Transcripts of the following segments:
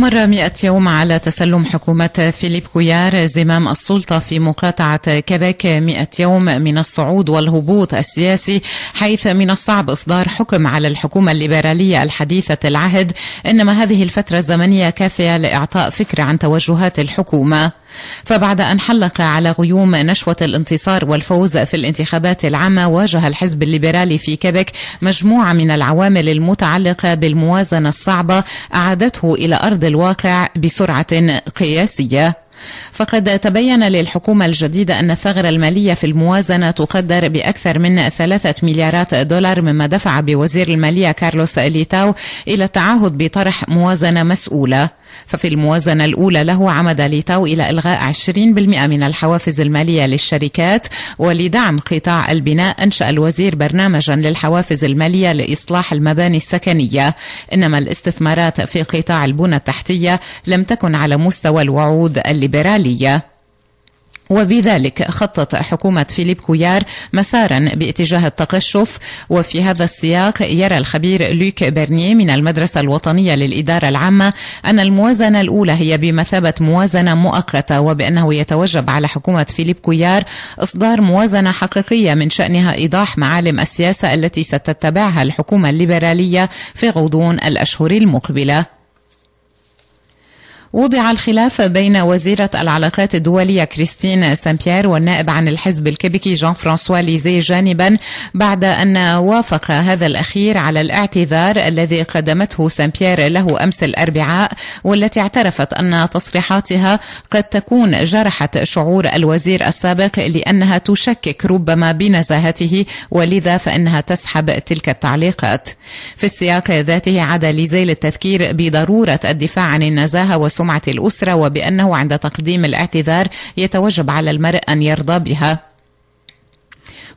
مر مئة يوم على تسلم حكومة فيليب كويار زمام السلطة في مقاطعة كيبيك مئة يوم من الصعود والهبوط السياسي حيث من الصعب إصدار حكم على الحكومة الليبرالية الحديثة العهد إنما هذه الفترة الزمنية كافية لإعطاء فكرة عن توجهات الحكومة فبعد أن حلق على غيوم نشوة الانتصار والفوز في الانتخابات العامة واجه الحزب الليبرالي في كيبك مجموعة من العوامل المتعلقة بالموازنة الصعبة أعادته إلى أرض الواقع بسرعة قياسية فقد تبين للحكومة الجديدة أن الثغرة المالية في الموازنة تقدر بأكثر من ثلاثة مليارات دولار مما دفع بوزير المالية كارلوس ليتاو إلى التعهد بطرح موازنة مسؤولة ففي الموازنة الأولى له عمد ليتاو إلى إلغاء 20% من الحوافز المالية للشركات ولدعم قطاع البناء أنشأ الوزير برنامجا للحوافز المالية لإصلاح المباني السكنية إنما الاستثمارات في قطاع البنى التحتية لم تكن على مستوى الوعود الليبرالية وبذلك خطط حكومة فيليب كويار مسارا باتجاه التقشف وفي هذا السياق يرى الخبير لوك برنيه من المدرسة الوطنية للإدارة العامة أن الموازنة الأولى هي بمثابة موازنة مؤقتة وبأنه يتوجب على حكومة فيليب كويار إصدار موازنة حقيقية من شأنها إيضاح معالم السياسة التي ستتبعها الحكومة الليبرالية في غضون الأشهر المقبلة وضع الخلاف بين وزيرة العلاقات الدولية كريستين سامبيير والنائب عن الحزب الكبكي جان فرانسوا ليزي جانبا بعد أن وافق هذا الأخير على الاعتذار الذي قدمته سامبيير له أمس الأربعاء والتي اعترفت أن تصريحاتها قد تكون جرحت شعور الوزير السابق لأنها تشكك ربما بنزاهته ولذا فإنها تسحب تلك التعليقات في السياق ذاته عاد ليزي للتذكير بضرورة الدفاع عن النزاهة سمعة الأسرة وبأنه عند تقديم الاعتذار يتوجب على المرء أن يرضى بها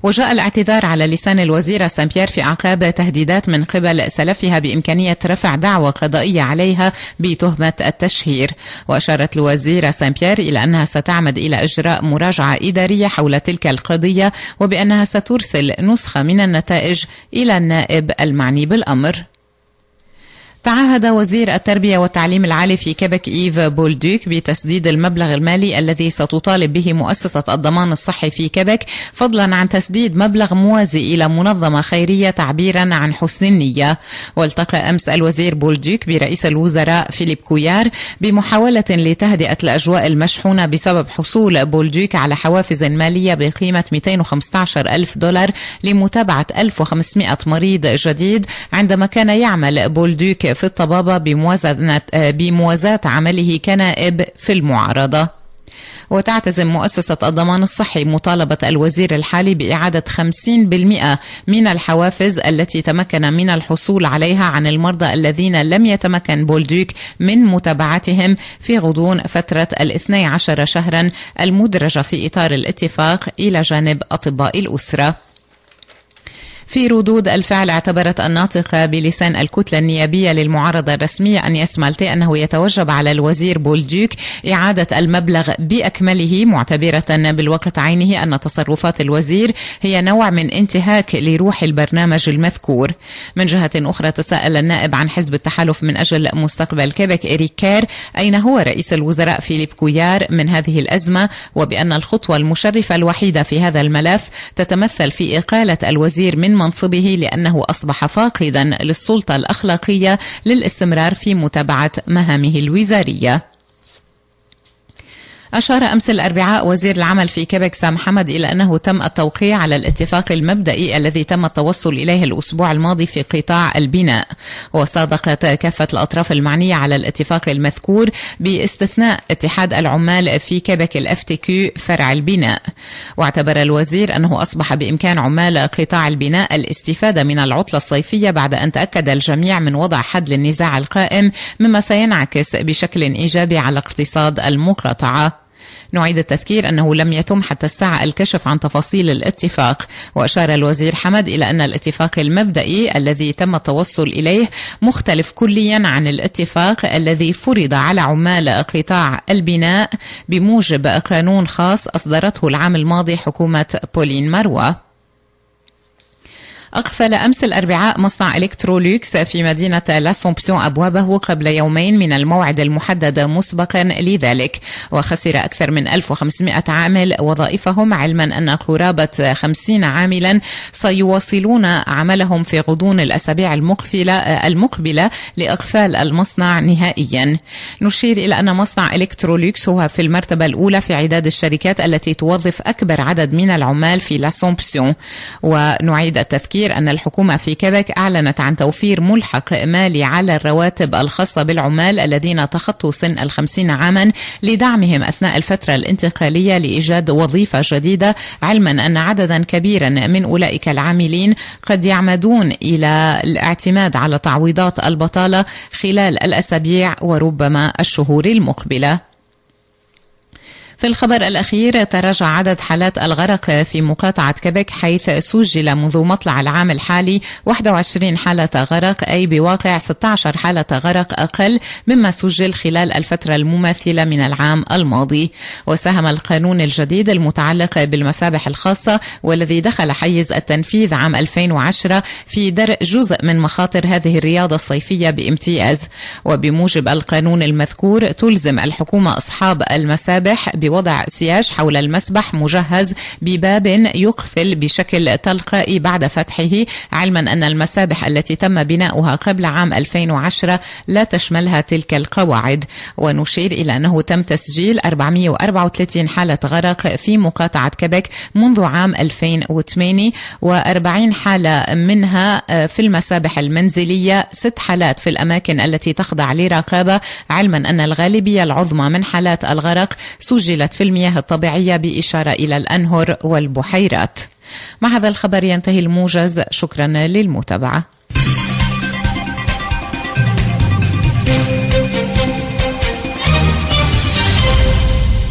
وجاء الاعتذار على لسان الوزيرة سامبيير في أعقاب تهديدات من قبل سلفها بإمكانية رفع دعوى قضائية عليها بتهمة التشهير وأشارت الوزيرة سامبيير إلى أنها ستعمد إلى إجراء مراجعة إدارية حول تلك القضية وبأنها سترسل نسخة من النتائج إلى النائب المعني بالأمر تعهد وزير التربية والتعليم العالي في كيبك إيف بولدوك بتسديد المبلغ المالي الذي ستطالب به مؤسسة الضمان الصحي في كيبك فضلا عن تسديد مبلغ موازي إلى منظمة خيرية تعبيرا عن حسن النية والتقى أمس الوزير بولدوك برئيس الوزراء فيليب كويار بمحاولة لتهدئة الأجواء المشحونة بسبب حصول بولدوك على حوافز مالية بقيمة 215 ألف دولار لمتابعة 1500 مريض جديد عندما كان يعمل بولدوك في الطبابة بموازنة بموازاة عمله كنائب في المعارضة وتعتزم مؤسسة الضمان الصحي مطالبة الوزير الحالي بإعادة 50% من الحوافز التي تمكن من الحصول عليها عن المرضى الذين لم يتمكن بولدوك من متابعتهم في غضون فترة الاثني عشر شهرا المدرجة في إطار الاتفاق إلى جانب أطباء الأسرة. في ردود الفعل اعتبرت الناطقة بلسان الكتلة النيابية للمعارضة الرسمية أن يسمالتي أنه يتوجب على الوزير بولديك إعادة المبلغ بأكمله معتبرة بالوقت عينه أن تصرفات الوزير هي نوع من انتهاك لروح البرنامج المذكور من جهة أخرى تساءل النائب عن حزب التحالف من أجل مستقبل كيبك إريك كير أين هو رئيس الوزراء فيليب كويار من هذه الأزمة وبأن الخطوة المشرفة الوحيدة في هذا الملف تتمثل في إقالة الوزير من منصبه لأنه أصبح فاقدا للسلطة الأخلاقية للاستمرار في متابعة مهامه الوزارية أشار أمس الأربعاء وزير العمل في كيبك سام حمد إلى أنه تم التوقيع على الاتفاق المبدئي الذي تم التوصل إليه الأسبوع الماضي في قطاع البناء وصادقت كافة الأطراف المعنية على الاتفاق المذكور باستثناء اتحاد العمال في كيبك الاف تي كيو فرع البناء واعتبر الوزير أنه أصبح بإمكان عمال قطاع البناء الاستفادة من العطلة الصيفية بعد أن تأكد الجميع من وضع حد للنزاع القائم مما سينعكس بشكل إيجابي على اقتصاد المقاطعة نعيد التذكير أنه لم يتم حتى الساعة الكشف عن تفاصيل الاتفاق وأشار الوزير حمد إلى أن الاتفاق المبدئي الذي تم التوصل إليه مختلف كليا عن الاتفاق الذي فرض على عمال قطاع البناء بموجب قانون خاص أصدرته العام الماضي حكومة بولين مروى أقفل أمس الأربعاء مصنع إلكترولوكس في مدينة لاسومبسيون أبوابه قبل يومين من الموعد المحدد مسبقا لذلك وخسر أكثر من 1500 عامل وظائفهم علما أن قرابة 50 عاملا سيواصلون عملهم في غضون الأسابيع المقفلة المقبلة لإقفال المصنع نهائيا نشير إلى أن مصنع إلكترولوكس هو في المرتبة الأولى في عداد الشركات التي توظف أكبر عدد من العمال في لاسومبسيون ونعيد التذكير الخبير أن الحكومة في كيبك أعلنت عن توفير ملحق مالي على الرواتب الخاصة بالعمال الذين تخطوا سن الخمسين عاما لدعمهم أثناء الفترة الانتقالية لإيجاد وظيفة جديدة علما أن عددا كبيرا من أولئك العاملين قد يعمدون إلى الاعتماد على تعويضات البطالة خلال الأسابيع وربما الشهور المقبلة في الخبر الأخير تراجع عدد حالات الغرق في مقاطعة كبك حيث سجل منذ مطلع العام الحالي 21 حالة غرق أي بواقع 16 حالة غرق أقل مما سجل خلال الفترة المماثلة من العام الماضي وساهم القانون الجديد المتعلق بالمسابح الخاصة والذي دخل حيز التنفيذ عام 2010 في درء جزء من مخاطر هذه الرياضة الصيفية بامتياز وبموجب القانون المذكور تلزم الحكومة أصحاب المسابح بوضع سياج حول المسبح مجهز بباب يقفل بشكل تلقائي بعد فتحه علما أن المسابح التي تم بناؤها قبل عام 2010 لا تشملها تلك القواعد ونشير إلى أنه تم تسجيل 434 حالة غرق في مقاطعة كبك منذ عام 2008 و40 حالة منها آه، في المسابح المنزلية ست حالات في الأماكن التي تخضع لرقابة علما أن الغالبية العظمى من حالات الغرق سجل سجلت في المياه الطبيعية بإشارة إلى الأنهر والبحيرات مع هذا الخبر ينتهي الموجز شكرا للمتابعة